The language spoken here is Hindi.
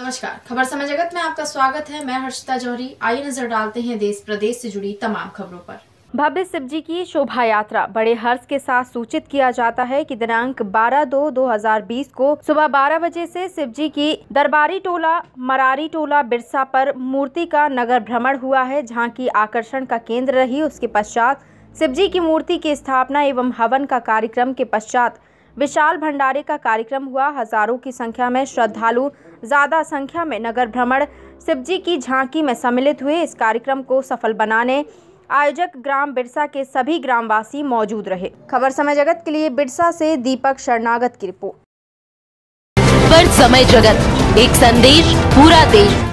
नमस्कार खबर समय जगत में आपका स्वागत है मैं हर्षिता जौहरी आइए नजर डालते हैं देश प्रदेश से जुड़ी तमाम खबरों पर भव्य शिवजी की शोभा यात्रा बड़े हर्ष के साथ सूचित किया जाता है कि दिनांक 12 दो 2020 को सुबह 12 बजे से जी की दरबारी टोला मरारी टोला बिरसा पर मूर्ति का नगर भ्रमण हुआ है जहां की आकर्षण का केंद्र रही उसके पश्चात शिव जी की मूर्ति की स्थापना एवं हवन का कार्यक्रम के पश्चात विशाल भंडारे का कार्यक्रम हुआ हजारों की संख्या में श्रद्धालु ज़्यादा संख्या में नगर भ्रमण शिवजी की झांकी में सम्मिलित हुए इस कार्यक्रम को सफल बनाने आयोजक ग्राम बिरसा के सभी ग्रामवासी मौजूद रहे खबर समय जगत के लिए बिरसा से दीपक शरणागत की रिपोर्ट समय जगत एक संदेश पूरा देश